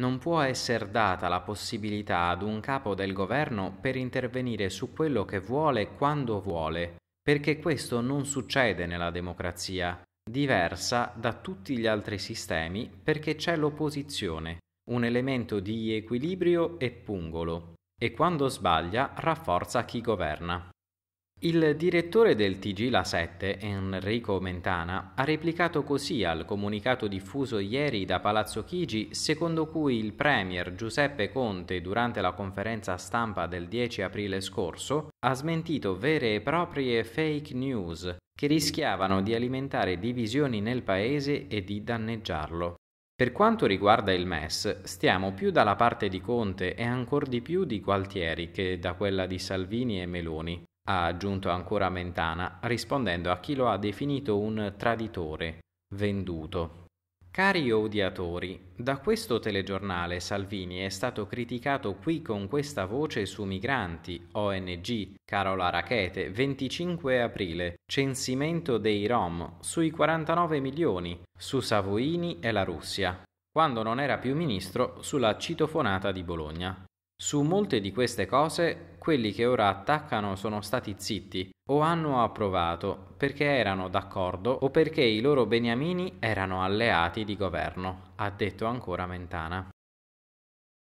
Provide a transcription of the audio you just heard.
non può essere data la possibilità ad un capo del governo per intervenire su quello che vuole quando vuole, perché questo non succede nella democrazia, diversa da tutti gli altri sistemi perché c'è l'opposizione, un elemento di equilibrio e pungolo, e quando sbaglia rafforza chi governa. Il direttore del TG La 7, Enrico Mentana, ha replicato così al comunicato diffuso ieri da Palazzo Chigi, secondo cui il Premier Giuseppe Conte, durante la conferenza stampa del 10 aprile scorso, ha smentito vere e proprie fake news che rischiavano di alimentare divisioni nel Paese e di danneggiarlo. Per quanto riguarda il MES, stiamo più dalla parte di Conte e ancor di più di Gualtieri che da quella di Salvini e Meloni ha aggiunto ancora Mentana, rispondendo a chi lo ha definito un traditore, venduto. Cari odiatori, da questo telegiornale Salvini è stato criticato qui con questa voce su migranti, ONG, Carola Rachete, 25 aprile, censimento dei Rom, sui 49 milioni, su Savoini e la Russia, quando non era più ministro sulla citofonata di Bologna. Su molte di queste cose quelli che ora attaccano sono stati zitti o hanno approvato perché erano d'accordo o perché i loro beniamini erano alleati di governo, ha detto ancora Mentana.